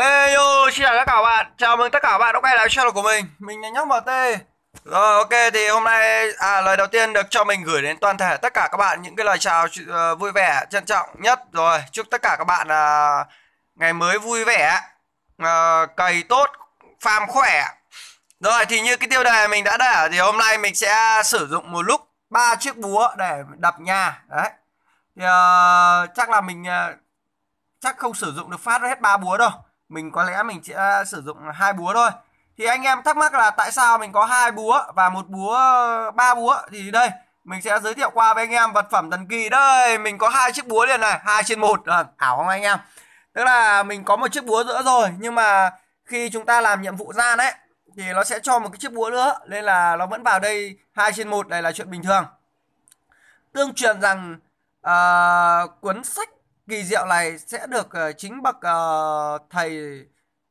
Heyo, xin chào tất cả các bạn. Chào mừng tất cả các bạn đã quay lại channel của mình. Mình là nhóc MT. Rồi ok thì hôm nay à lời đầu tiên được cho mình gửi đến toàn thể tất cả các bạn những cái lời chào uh, vui vẻ, trân trọng nhất rồi. Chúc tất cả các bạn uh, ngày mới vui vẻ, uh, cày tốt, farm khỏe. Rồi thì như cái tiêu đề mình đã để thì hôm nay mình sẽ sử dụng một lúc ba chiếc búa để đập nhà. Đấy. Thì uh, chắc là mình uh, chắc không sử dụng được phát hết ba búa đâu mình có lẽ mình sẽ à, sử dụng hai búa thôi thì anh em thắc mắc là tại sao mình có hai búa và một búa ba búa thì đây mình sẽ giới thiệu qua với anh em vật phẩm thần kỳ đây mình có hai chiếc búa liền này hai trên một à, vâng, ảo không anh em tức là mình có một chiếc búa nữa rồi nhưng mà khi chúng ta làm nhiệm vụ ra đấy thì nó sẽ cho một cái chiếc búa nữa nên là nó vẫn vào đây hai trên một này là chuyện bình thường tương truyền rằng à, cuốn sách kỳ diệu này sẽ được ờ, chính bậc ờ, thầy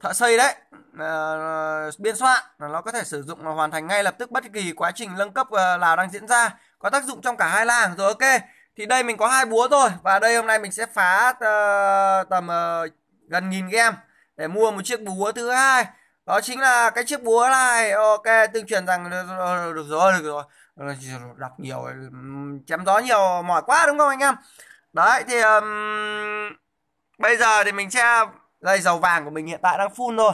thợ xây đấy ờ, biên soạn nó có thể sử dụng và hoàn thành ngay lập tức bất kỳ quá trình nâng cấp nào đang diễn ra có tác dụng trong cả hai làng rồi ok thì đây mình có hai búa rồi và đây hôm nay mình sẽ phá tầm gần nghìn game để mua một chiếc búa thứ hai đó chính là cái chiếc búa này ok tương truyền rằng được rồi, được rồi. đọc nhiều chém gió nhiều mỏi quá đúng không anh em đấy thì um, bây giờ thì mình sẽ đây dầu vàng của mình hiện tại đang full rồi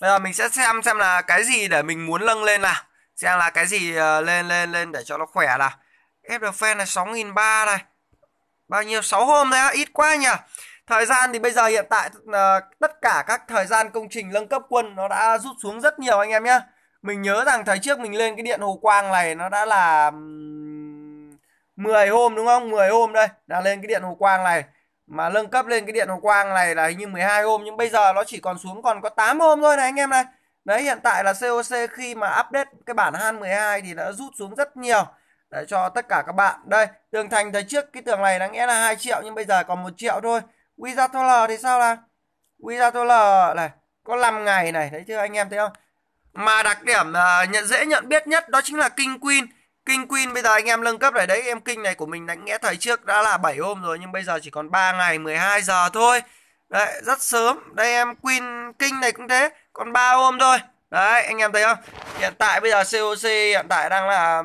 bây giờ mình sẽ xem xem là cái gì để mình muốn nâng lên nào xem là cái gì uh, lên lên lên để cho nó khỏe nào FDF này nghìn ba này bao nhiêu 6 hôm đấy ít quá nhỉ thời gian thì bây giờ hiện tại uh, tất cả các thời gian công trình nâng cấp quân nó đã rút xuống rất nhiều anh em nhé mình nhớ rằng thời trước mình lên cái điện hồ quang này nó đã là 10 hôm đúng không 10 hôm đây là lên cái điện hồ quang này mà nâng cấp lên cái điện hồ quang này là hình như 12 hôm nhưng bây giờ nó chỉ còn xuống còn có 8 hôm thôi này anh em này đấy hiện tại là COC khi mà update cái bản Han 12 thì đã rút xuống rất nhiều để cho tất cả các bạn đây tường thành thời trước cái tường này đáng nghĩa là 2 triệu nhưng bây giờ còn một triệu thôi Wizard thì sao là Wizard này có 5 ngày này đấy chưa anh em thấy không mà đặc điểm uh, nhận dễ nhận biết nhất đó chính là King Queen Kinh Queen bây giờ anh em nâng cấp lại đấy Em kinh này của mình đánh nghe thời trước đã là 7 hôm rồi Nhưng bây giờ chỉ còn 3 ngày 12 giờ thôi Đấy rất sớm Đây em Queen kinh này cũng thế Còn 3 hôm thôi Đấy anh em thấy không Hiện tại bây giờ COC hiện tại đang là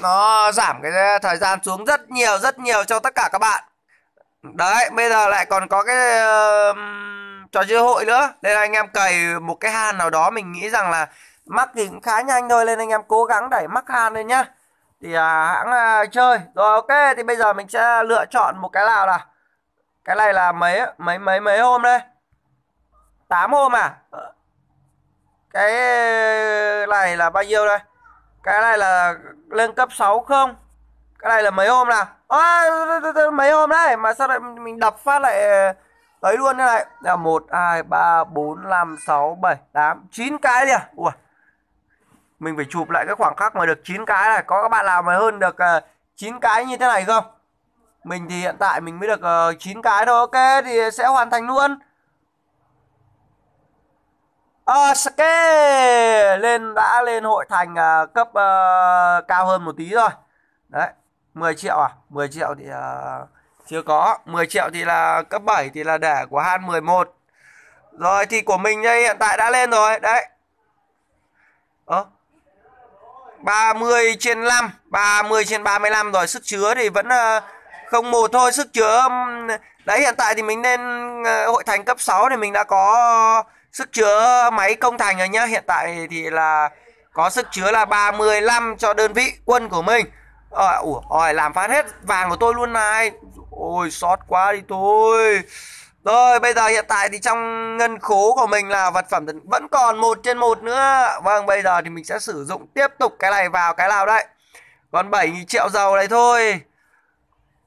Nó giảm cái thời gian xuống rất nhiều rất nhiều cho tất cả các bạn Đấy bây giờ lại còn có cái uh, trò chơi hội nữa Nên là anh em cày một cái han nào đó Mình nghĩ rằng là mắc thì cũng khá nhanh thôi nên anh em cố gắng đẩy mắc han lên nhá thì à, hãng à, chơi rồi ok thì bây giờ mình sẽ lựa chọn một cái nào là cái này là mấy mấy mấy mấy hôm đây 8 hôm à ờ. cái này là bao nhiêu đây cái này là lên cấp 6 không cái này là mấy hôm nào à, mấy hôm đấy mà sao lại mình đập phát lại tới luôn thế này là một hai ba bốn năm sáu bảy tám chín cái đi à Ui mình phải chụp lại cái khoảng khắc mà được 9 cái này có các bạn nào mà hơn được uh, ờ, 9 cái như thế này không mình thì hiện tại mình mới được uh, ờ, 9 cái thôi ok thì sẽ hoàn thành luôn à, lên đã lên hội thành uh, cấp uh, cao hơn một tí rồi đấy 10 triệu à 10 triệu thì uh, chưa có 10 triệu thì là cấp 7 thì là để của Han 11 rồi thì của mình đây hiện tại đã lên rồi đấy ơ 30 trên 5 30 trên 35 rồi sức chứa thì vẫn ờ, không một thôi sức chứa đấy hiện tại thì mình lên ờ, hội thành cấp 6 thì mình đã có sức chứa máy công thành rồi nhá hiện tại thì là có sức chứa là 35 cho đơn vị quân của mình ờ, ủa à, làm phát hết vàng của tôi luôn này ôi sót quá đi thôi rồi bây giờ hiện tại thì trong ngân khố của mình là vật phẩm vẫn còn một trên một nữa Vâng bây giờ thì mình sẽ sử dụng tiếp tục cái này vào cái nào đấy Còn 7 triệu dầu này thôi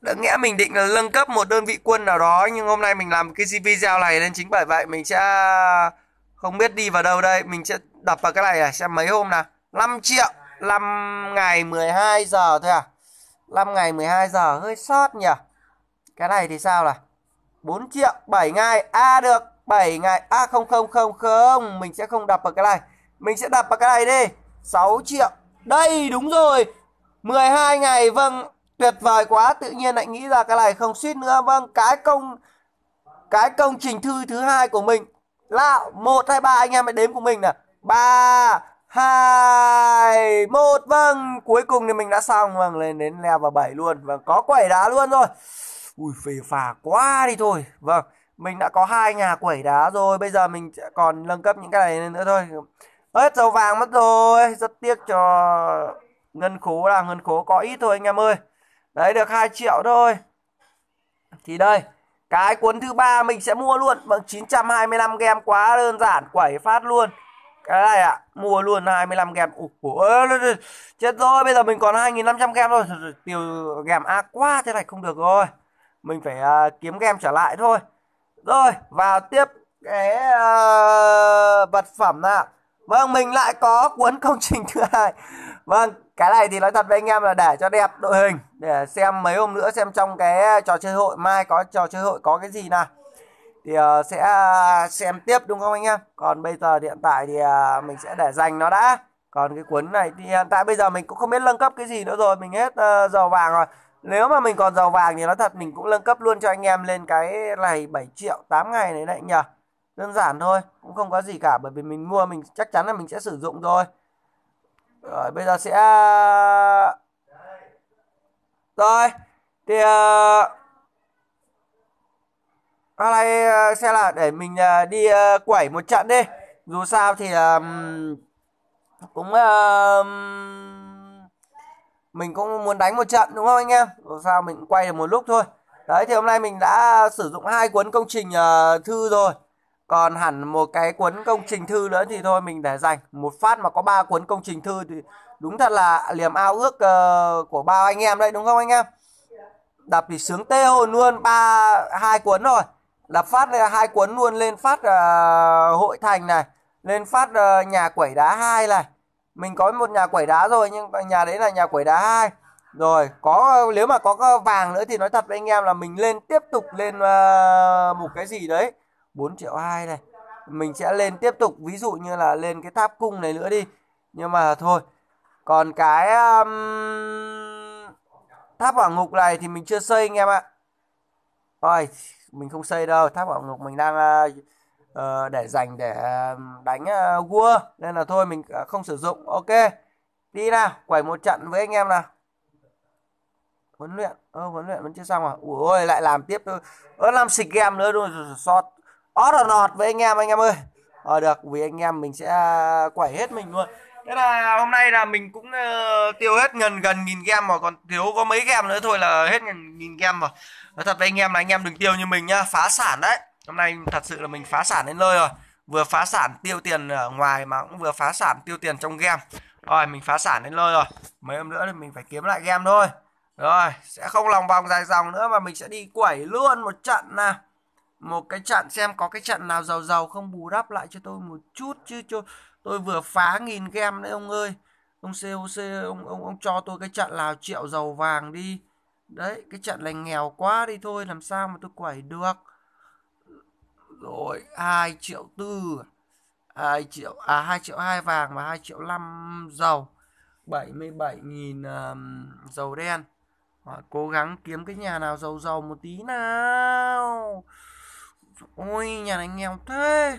Đáng nghĩa mình định là nâng cấp một đơn vị quân nào đó Nhưng hôm nay mình làm cái video này nên chính bởi vậy mình sẽ không biết đi vào đâu đây Mình sẽ đập vào cái này này xem mấy hôm nào 5 triệu 5 ngày 12 giờ thôi à 5 ngày 12 giờ hơi sót nhỉ Cái này thì sao là 4 triệu 7 ngày a à, được 7 ngày a à, không không không không mình sẽ không đập vào cái này mình sẽ đập vào cái này đi 6 triệu đây đúng rồi 12 ngày vâng tuyệt vời quá tự nhiên lại nghĩ ra cái này không suýt nữa vâng cái công cái công trình thư thứ hai của mình là một hai ba anh em hãy đếm của mình nè ba hai một vâng cuối cùng thì mình đã xong vâng lên đến level 7 luôn và vâng, có quẩy đá luôn rồi ui phê phà quá đi thôi vâng mình đã có hai nhà quẩy đá rồi bây giờ mình sẽ còn nâng cấp những cái này nữa thôi hết dầu vàng mất rồi rất tiếc cho ngân khố là ngân khố có ít thôi anh em ơi đấy được 2 triệu thôi thì đây cái cuốn thứ ba mình sẽ mua luôn bằng 925 game quá đơn giản quẩy phát luôn cái này ạ à, mua luôn 25 game ủa chết rồi bây giờ mình còn 2.500 game rồi tiêu game ác quá thế này không được rồi mình phải à, kiếm game trở lại thôi rồi vào tiếp cái à, vật phẩm nào vâng mình lại có cuốn công trình thứ hai vâng cái này thì nói thật với anh em là để cho đẹp đội hình để xem mấy hôm nữa xem trong cái trò chơi hội mai có trò chơi hội có cái gì nào thì uh, sẽ à, xem tiếp đúng không anh em còn bây giờ hiện tại thì uh, mình sẽ để dành nó đã còn cái cuốn này thì hiện tại bây giờ mình cũng không biết nâng cấp cái gì nữa rồi mình hết uh, ờ, dầu vàng rồi nếu mà mình còn giàu vàng thì nói thật mình cũng nâng cấp luôn cho anh em lên cái này 7 triệu 8 ngày đấy đấy nhỉ đơn giản thôi cũng không có gì cả bởi vì mình mua mình chắc chắn là mình sẽ sử dụng thôi rồi bây giờ sẽ rồi thì ờ, hôm nay ờ, sẽ là để mình ờ, đi quẩy một trận đi dù sao thì cũng uh, mình cũng muốn đánh một trận đúng không anh em sao mình quay được một lúc thôi đấy thì hôm nay mình đã sử dụng hai cuốn công trình uh, thư rồi còn hẳn một cái cuốn công trình thư nữa thì thôi mình để dành một phát mà có ba cuốn công trình thư thì đúng thật là liềm ao ước uh, của ba anh em đấy đúng không anh em đập thì sướng tê hồn luôn ba hai cuốn rồi đập phát ờ, hai cuốn luôn lên phát uh, hội thành này lên phát uh, nhà quẩy đá hai này mình có một nhà quẩy đá rồi nhưng nhà đấy là nhà quẩy đá hai rồi có nếu mà có vàng nữa thì nói thật với anh em là mình lên tiếp tục lên uh, một cái gì đấy 4 triệu hai này mình sẽ lên tiếp tục ví dụ như là lên cái tháp cung này nữa đi nhưng mà thôi còn cái um, tháp hỏa ngục này thì mình chưa xây anh em ạ rồi mình không xây đâu tháp hỏa ngục mình đang uh, Ờ, để dành để đánh ờ, uh, World nên là thôi mình ờ, không sử dụng ok đi nào quẩy một trận với anh em nào huấn luyện ơ huấn luyện vẫn chưa xong à ủa ôi lại làm tiếp thôi ớ làm xịt game nữa rồi sót ót nọt với anh em anh em ơi ờ được vì anh em mình sẽ quẩy hết mình luôn thế là hôm nay là mình cũng uh, tiêu hết gần gần nghìn game mà còn thiếu có mấy game nữa thôi là hết gần nghìn game rồi nói thật với anh em là anh em đừng tiêu như mình nhá phá sản đấy hôm nay thật sự là mình phá sản đến nơi rồi vừa phá sản tiêu tiền ở ngoài mà cũng vừa phá sản tiêu tiền trong game rồi mình phá sản đến nơi rồi mấy hôm nữa thì mình phải kiếm lại game thôi rồi sẽ không lòng vòng dài dòng nữa mà mình sẽ đi quẩy luôn một trận nào một cái trận xem có cái trận nào giàu giàu không bù đắp lại cho tôi một chút chứ cho tôi vừa phá nghìn game đấy ông ơi ông COC ông ông ông cho tôi cái trận nào triệu giàu vàng đi đấy cái trận này nghèo quá đi thôi làm sao mà tôi quẩy được rồi 2 triệu tư 2 à? triệu à 2 triệu 2 vàng và 2 triệu 5 dầu 77.000 um, dầu đen à, cố gắng kiếm cái nhà nào giàu giàu một tí nào ôi nhà này nghèo thế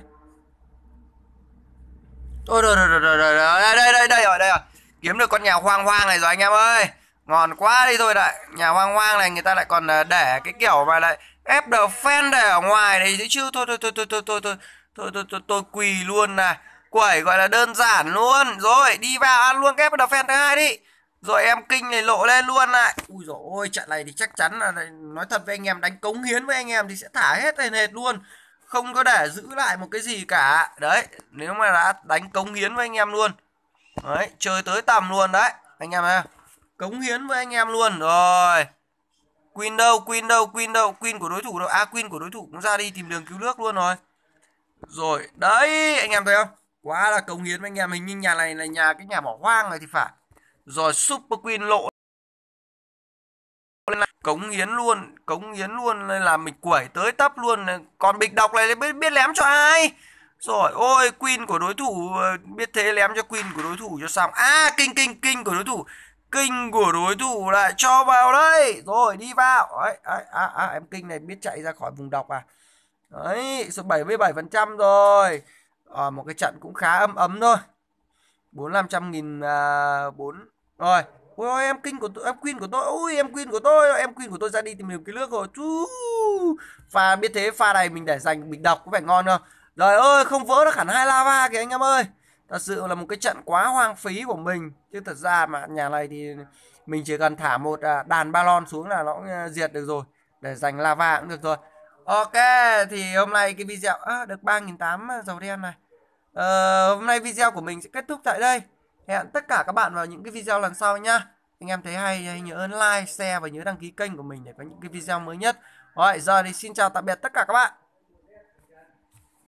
ôi rồi rồi rồi rồi rồi đây đây đây đây rồi đây rồi kiếm được con nhà hoang hoang này rồi anh em ơi ngon quá đi thôi đấy nhà hoang hoang này người ta lại còn ờ, để cái kiểu mà lại ép đờ fan để ở ngoài này chứ thôi thôi thôi thôi thôi thôi thôi thôi thôi thôi, thôi, tôi quỳ luôn nè quẩy gọi là đơn giản luôn rồi đi vào ăn luôn ép đờ fan thứ hai đi rồi em kinh này lộ lên luôn lại ui dồi ôi trận này thì chắc chắn là nói thật với anh em đánh cống hiến với anh em thì sẽ thả hết lên hệt luôn không có để giữ lại một cái gì cả đấy nếu mà đã đánh cống hiến với anh em luôn đấy chơi tới tầm luôn đấy anh em à cống hiến với anh em luôn rồi Queen đâu, Queen đâu, Queen đâu, Queen của đối thủ đâu. À Queen của đối thủ cũng ra đi tìm đường cứu nước luôn rồi. Rồi, đấy, anh em thấy không? Quá là cống hiến anh em, hình như nhà này là nhà cái nhà bỏ hoang rồi thì phải. Rồi Super Queen lộ cống hiến luôn cống hiến luôn nên là mình quẩy tới tấp luôn còn bịch đọc này biết biết lém cho ai rồi ôi queen của đối thủ ờ, biết thế lém cho queen của đối thủ cho xong à kinh kinh kinh của đối thủ kinh của đối thủ lại cho vào đây rồi đi vào ấy à, à, à, em kinh này biết chạy ra khỏi vùng độc à đấy số 77 phần trăm rồi à, một cái trận cũng khá ấm ấm thôi bốn năm trăm nghìn à, bốn rồi ôi em kinh của tôi em queen của tôi ôi em queen của tôi em queen của tôi ra đi tìm kiếm cái nước rồi chú pha biết thế pha này mình để dành bình độc có vẻ ngon không rồi ơi không vỡ được hẳn hai lava kìa anh em ơi thật sự là một cái trận quá hoang phí của mình chứ thật ra mà nhà này thì mình chỉ cần thả một à, đàn ba lon xuống là nó cũng à, diệt được rồi để dành lava cũng được rồi ok thì hôm nay cái video à, được nghìn tám dầu đen này à, hôm nay video của mình sẽ kết thúc tại đây hẹn tất cả các bạn vào những cái video lần sau nhá anh em thấy hay thì nhớ like share và nhớ đăng ký kênh của mình để có những cái video mới nhất rồi giờ thì xin chào tạm biệt tất cả các bạn